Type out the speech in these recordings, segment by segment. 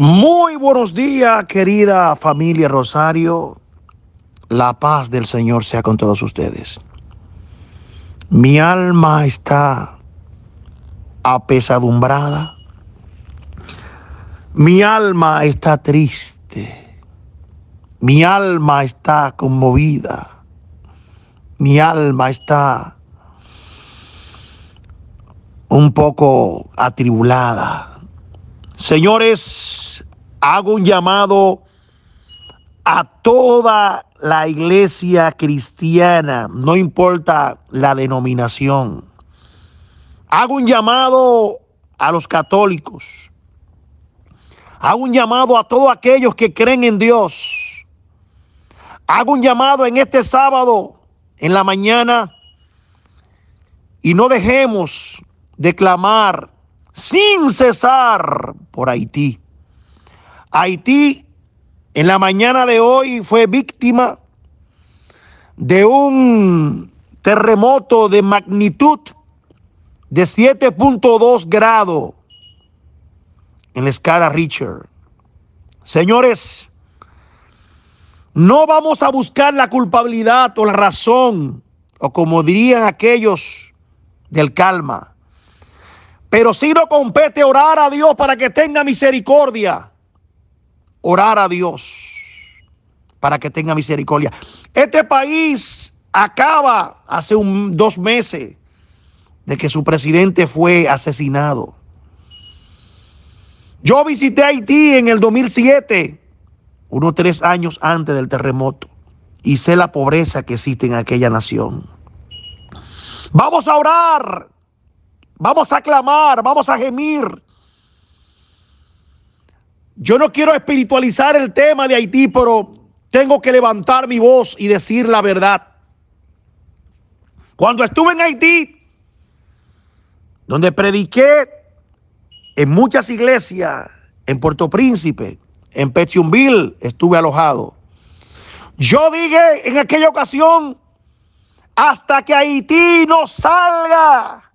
Muy buenos días, querida familia Rosario. La paz del Señor sea con todos ustedes. Mi alma está apesadumbrada. Mi alma está triste. Mi alma está conmovida. Mi alma está un poco atribulada Señores, hago un llamado a toda la iglesia cristiana, no importa la denominación. Hago un llamado a los católicos. Hago un llamado a todos aquellos que creen en Dios. Hago un llamado en este sábado, en la mañana, y no dejemos de clamar sin cesar por Haití. Haití en la mañana de hoy fue víctima de un terremoto de magnitud de 7.2 grados en la escala Richard. Señores, no vamos a buscar la culpabilidad o la razón, o como dirían aquellos del calma. Pero si no compete orar a Dios para que tenga misericordia. Orar a Dios para que tenga misericordia. Este país acaba hace un, dos meses de que su presidente fue asesinado. Yo visité Haití en el 2007, unos tres años antes del terremoto, y sé la pobreza que existe en aquella nación. Vamos a orar Vamos a clamar, vamos a gemir. Yo no quiero espiritualizar el tema de Haití, pero tengo que levantar mi voz y decir la verdad. Cuando estuve en Haití, donde prediqué en muchas iglesias, en Puerto Príncipe, en Pechumbil, estuve alojado. Yo dije en aquella ocasión, hasta que Haití no salga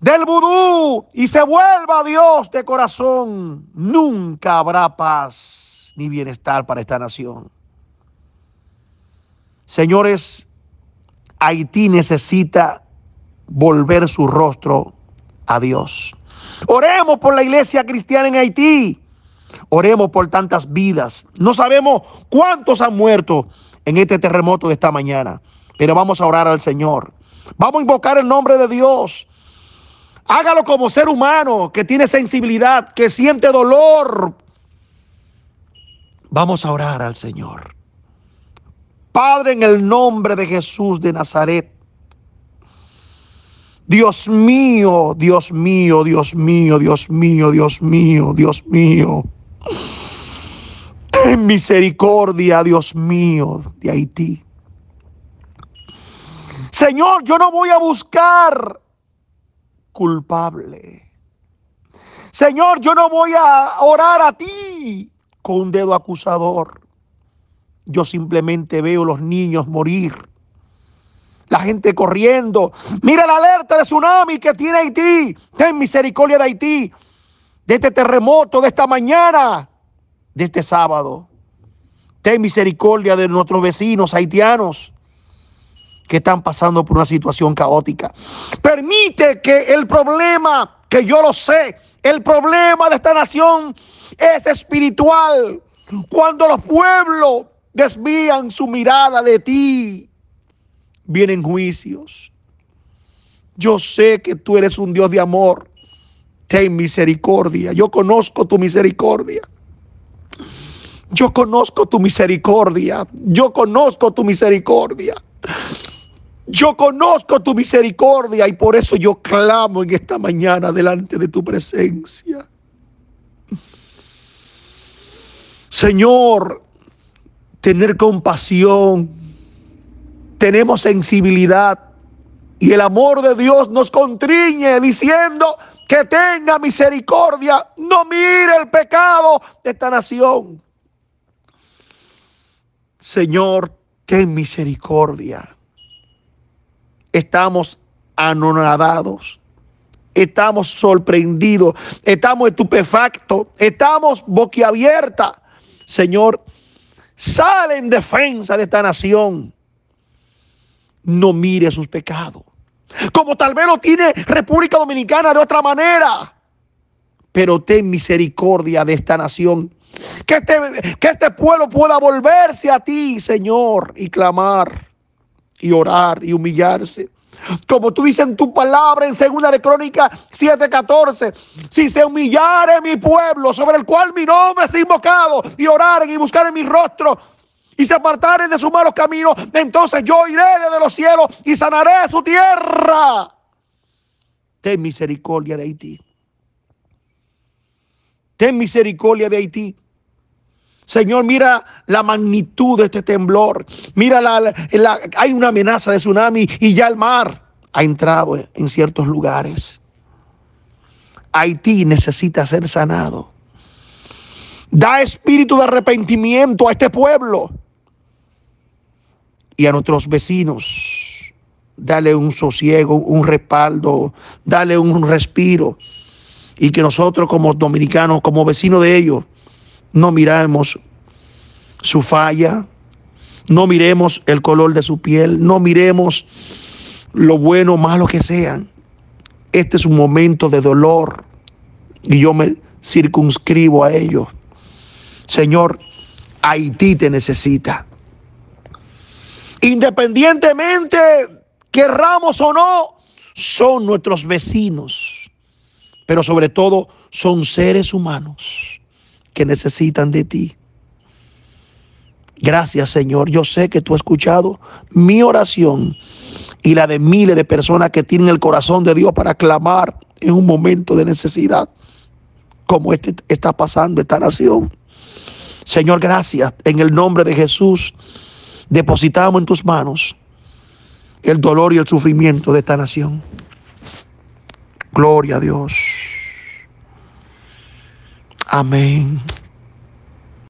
del vudú y se vuelva a Dios de corazón, nunca habrá paz ni bienestar para esta nación. Señores, Haití necesita volver su rostro a Dios. Oremos por la iglesia cristiana en Haití. Oremos por tantas vidas. No sabemos cuántos han muerto en este terremoto de esta mañana, pero vamos a orar al Señor. Vamos a invocar el nombre de Dios. Hágalo como ser humano que tiene sensibilidad, que siente dolor. Vamos a orar al Señor. Padre, en el nombre de Jesús de Nazaret. Dios mío, Dios mío, Dios mío, Dios mío, Dios mío, Dios mío. Ten misericordia, Dios mío, de Haití. Señor, yo no voy a buscar culpable. Señor, yo no voy a orar a ti con un dedo acusador. Yo simplemente veo los niños morir. La gente corriendo. Mira la alerta de tsunami que tiene Haití. Ten misericordia de Haití. De este terremoto, de esta mañana, de este sábado. Ten misericordia de nuestros vecinos haitianos que están pasando por una situación caótica. Permite que el problema, que yo lo sé, el problema de esta nación es espiritual. Cuando los pueblos desvían su mirada de ti, vienen juicios. Yo sé que tú eres un Dios de amor. Ten misericordia. Yo conozco tu misericordia. Yo conozco tu misericordia. Yo conozco tu misericordia. Yo conozco tu misericordia y por eso yo clamo en esta mañana delante de tu presencia. Señor, tener compasión, tenemos sensibilidad y el amor de Dios nos contriñe diciendo que tenga misericordia, no mire el pecado de esta nación. Señor, ten misericordia estamos anonadados, estamos sorprendidos, estamos estupefactos, estamos boquiabierta. Señor, sale en defensa de esta nación. No mire sus pecados. Como tal vez lo tiene República Dominicana de otra manera. Pero ten misericordia de esta nación. Que este, que este pueblo pueda volverse a ti, Señor, y clamar y orar y humillarse. Como tú dices en tu palabra en segunda de Crónica 7:14, si se humillare mi pueblo sobre el cual mi nombre es invocado y oraren y buscaren mi rostro y se apartaren de sus malos caminos, entonces yo iré desde los cielos y sanaré su tierra. Ten misericordia de Haití. Ten misericordia de Haití. Señor, mira la magnitud de este temblor. Mira, la, hay una amenaza de tsunami y ya el mar ha entrado en ciertos lugares. Haití necesita ser sanado. Da espíritu de arrepentimiento a este pueblo y a nuestros vecinos. Dale un sosiego, un respaldo, dale un respiro. Y que nosotros como dominicanos, como vecinos de ellos, no miramos su falla, no miremos el color de su piel, no miremos lo bueno o malo que sean. Este es un momento de dolor y yo me circunscribo a ello. Señor, Haití te necesita. Independientemente, querramos o no, son nuestros vecinos, pero sobre todo son seres humanos que necesitan de ti. Gracias Señor, yo sé que tú has escuchado mi oración y la de miles de personas que tienen el corazón de Dios para clamar en un momento de necesidad como este está pasando esta nación. Señor, gracias. En el nombre de Jesús, depositamos en tus manos el dolor y el sufrimiento de esta nación. Gloria a Dios. Amém.